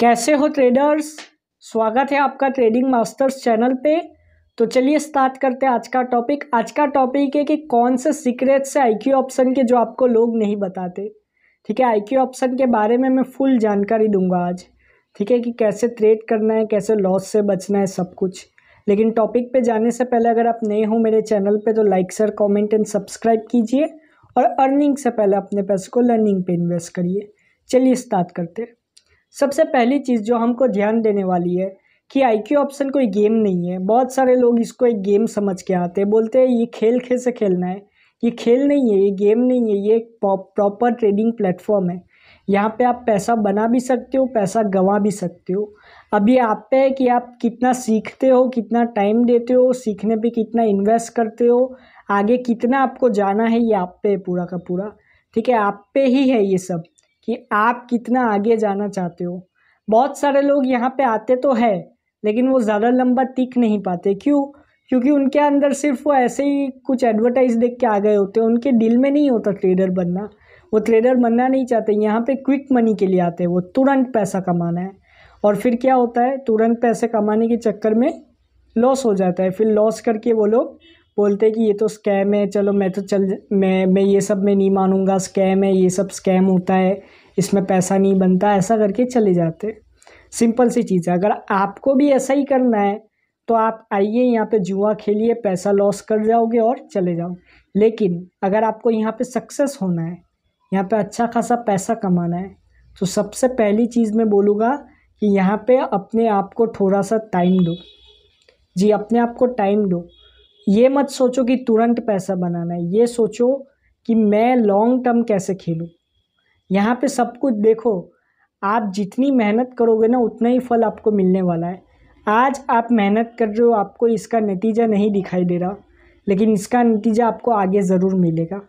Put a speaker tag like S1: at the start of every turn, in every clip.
S1: कैसे हो ट्रेडर्स स्वागत है आपका ट्रेडिंग मास्टर्स चैनल पे तो चलिए स्टार्ट करते हैं आज का टॉपिक आज का टॉपिक है कि कौन से सीक्रेट्स आई आईक्यू ऑप्शन के जो आपको लोग नहीं बताते ठीक है आईक्यू ऑप्शन के बारे में मैं फुल जानकारी दूंगा आज ठीक है कि कैसे ट्रेड करना है कैसे लॉस से बचना है सब कुछ लेकिन टॉपिक पे जाने से पहले अगर आप नए हो मेरे चैनल पे तो like share comment and subscribe कीजिए और अर्निंग से पहले अपने पैसे को लर्निंग पे इन्वेस्ट करिए चलिए स्टार्ट करते हैं सबसे पहली चीज़ जो हमको ध्यान देने वाली है कि आईक्यू ऑप्शन कोई गेम नहीं है बहुत सारे लोग इसको एक गेम समझ के आते हैं बोलते हैं ये खेल खेल से खेलना है ये खेल नहीं है ये गेम नहीं है ये एक प्रॉपर ट्रेडिंग प्लेटफॉर्म है यहाँ पे आप पैसा बना भी सकते हो पैसा गंवा भी सकते हो अब ये आप पे है कि आप कितना सीखते हो कितना टाइम देते हो सीखने पे कितना इन्वेस्ट करते हो आगे कितना आपको जाना है ये आप पे है पूरा का पूरा ठीक है आप पे ही है ये सब कि आप कितना आगे जाना चाहते हो बहुत सारे लोग यहाँ पे आते तो है लेकिन वो ज़्यादा लंबा टिक नहीं पाते क्यों क्योंकि उनके अंदर सिर्फ वो ऐसे ही कुछ एडवर्टाइज देख के आ गए होते हैं उनके दिल में नहीं होता ट्रेडर बनना वो ट्रेडर बनना नहीं चाहते यहाँ पे क्विक मनी के लिए आते हैं वो तुरंत पैसा कमाना है और फिर क्या होता है तुरंत पैसे कमाने के चक्कर में लॉस हो जाता है फिर लॉस करके वो लोग बोलते हैं कि ये तो स्कैम है चलो मैं तो चल मैं मैं ये सब मैं नहीं मानूंगा स्कैम है ये सब स्कैम होता है इसमें पैसा नहीं बनता ऐसा करके चले जाते सिंपल सी चीज़ है अगर आपको भी ऐसा ही करना है तो आप आइए यहाँ पे जुआ खेलिए पैसा लॉस कर जाओगे और चले जाओ लेकिन अगर आपको यहाँ पे सक्सेस होना है यहाँ पे अच्छा खासा पैसा कमाना है तो सबसे पहली चीज़ मैं बोलूँगा कि यहाँ पे अपने आप को थोड़ा सा टाइम दो जी अपने आप को टाइम दो ये मत सोचो कि तुरंत पैसा बनाना है ये सोचो कि मैं लॉन्ग टर्म कैसे खेलूँ यहाँ पे सब कुछ देखो आप जितनी मेहनत करोगे ना उतना ही फल आपको मिलने वाला है आज आप मेहनत कर रहे हो आपको इसका नतीजा नहीं दिखाई दे रहा लेकिन इसका नतीजा आपको आगे ज़रूर मिलेगा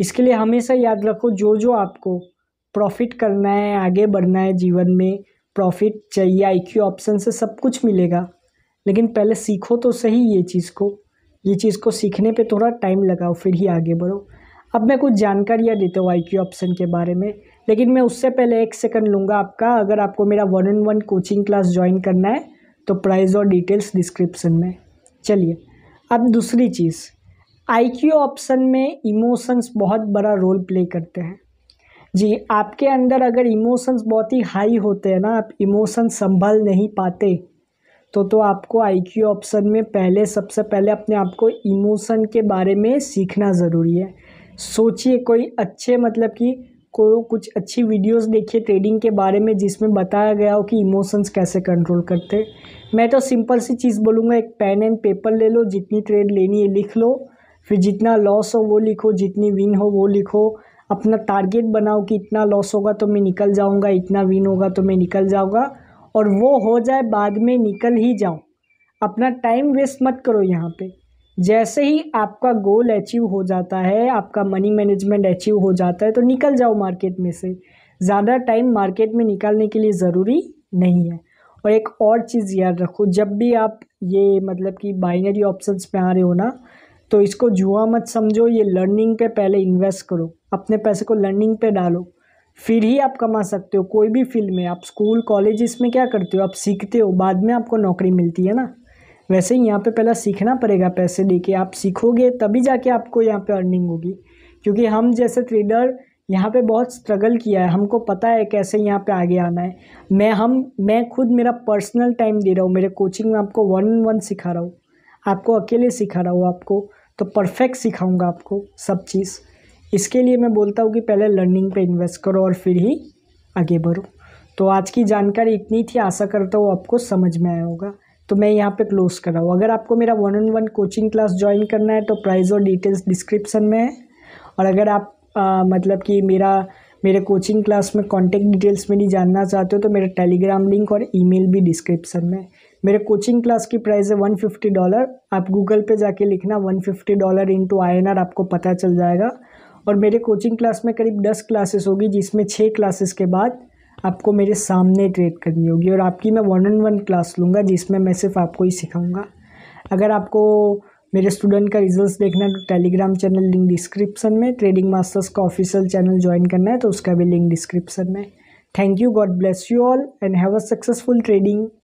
S1: इसके लिए हमेशा याद रखो जो जो आपको प्रॉफिट करना है आगे बढ़ना है जीवन में प्रॉफिट चाहिए आई क्यू ऑप्शन से सब कुछ मिलेगा लेकिन पहले सीखो तो सही ये चीज़ को ये चीज़ को सीखने पे थोड़ा टाइम लगाओ फिर ही आगे बढ़ो अब मैं कुछ जानकारियाँ देता हूँ आई क्यू ऑप्शन के बारे में लेकिन मैं उससे पहले एक सेकंड लूँगा आपका अगर आपको मेरा one on one coaching class join करना है तो प्राइस और डिटेल्स डिस्क्रिप्सन में चलिए अब दूसरी चीज़ आई क्यू ऑप्शन में इमोशंस बहुत बड़ा रोल प्ले करते हैं जी आपके अंदर अगर इमोशंस बहुत ही हाई होते हैं ना आप इमोशंस संभाल नहीं पाते तो तो आपको आईक्यू ऑप्शन में पहले सबसे पहले अपने आप को इमोशन के बारे में सीखना ज़रूरी है सोचिए कोई अच्छे मतलब कि कोई कुछ अच्छी वीडियोस देखिए ट्रेडिंग के बारे में जिसमें बताया गया हो कि इमोशंस कैसे कंट्रोल करते मैं तो सिंपल सी चीज़ बोलूँगा एक पेन एंड पेपर ले लो जितनी ट्रेड लेनी है लिख लो फिर जितना लॉस हो वो लिखो जितनी विन हो वो लिखो अपना टारगेट बनाओ कि इतना लॉस होगा तो मैं निकल जाऊँगा इतना विन होगा तो मैं निकल जाऊँगा और वो हो जाए बाद में निकल ही जाऊँ अपना टाइम वेस्ट मत करो यहाँ पे जैसे ही आपका गोल अचीव हो जाता है आपका मनी मैनेजमेंट अचीव हो जाता है तो निकल जाओ मार्केट में से ज़्यादा टाइम मार्केट में निकालने के लिए ज़रूरी नहीं है और एक और चीज़ याद रखो जब भी आप ये मतलब कि बाइनरी ऑप्शंस पे आ रहे हो ना तो इसको जुआ मत समझो ये लर्निंग पे पहले इन्वेस्ट करो अपने पैसे को लर्निंग पे डालो फिर ही आप कमा सकते हो कोई भी फील्ड में आप स्कूल कॉलेज इसमें क्या करते हो आप सीखते हो बाद में आपको नौकरी मिलती है ना वैसे ही यहाँ पर पहला सीखना पड़ेगा पैसे दे आप सीखोगे तभी जाके आपको यहाँ पे अर्निंग होगी क्योंकि हम जैसे ट्रेडर यहाँ पे बहुत स्ट्रगल किया है हमको पता है कैसे यहाँ पे आगे आना है मैं हम मैं खुद मेरा पर्सनल टाइम दे रहा हूँ मेरे कोचिंग में आपको वन वन सिखा रहा हूँ आपको अकेले सिखा रहा हूँ आपको तो परफेक्ट सिखाऊंगा आपको सब चीज़ इसके लिए मैं बोलता हूँ कि पहले लर्निंग पे इन्वेस्ट करो और फिर ही आगे बढ़ो तो आज की जानकारी इतनी थी आशा करता हूँ आपको समझ में आया होगा तो मैं यहाँ पे क्लोज कर रहा हूँ अगर आपको मेरा one on one coaching class join करना है तो प्राइस और डिटेल्स डिस्क्रिप्शन में है और अगर आप आ, मतलब कि मेरा मेरे कोचिंग क्लास में कॉन्टैक्ट डिटेल्स मेरी जानना चाहते हो तो मेरा टेलीग्राम लिंक और ईमेल भी डिस्क्रिप्शन में मेरे कोचिंग क्लास की प्राइस है वन फिफ्टी डॉलर आप गूगल पे जाके लिखना one fifty dollar into I N R आपको पता चल जाएगा और मेरे कोचिंग क्लास में करीब दस क्लासेस होगी जिसमें छः क्लासेस के बाद आपको मेरे सामने ट्रेड करनी होगी और आपकी मैं वन ऑन वन क्लास लूँगा जिसमें मैं सिर्फ आपको ही सिखाऊँगा अगर आपको मेरे स्टूडेंट का रिजल्ट देखना है तो टेलीग्राम चैनल लिंक डिस्क्रिप्शन में ट्रेडिंग मास्टर्स का ऑफिशियल चैनल ज्वाइन करना है तो उसका भी लिंक डिस्क्रिप्शन में thank you God bless you all and have a successful trading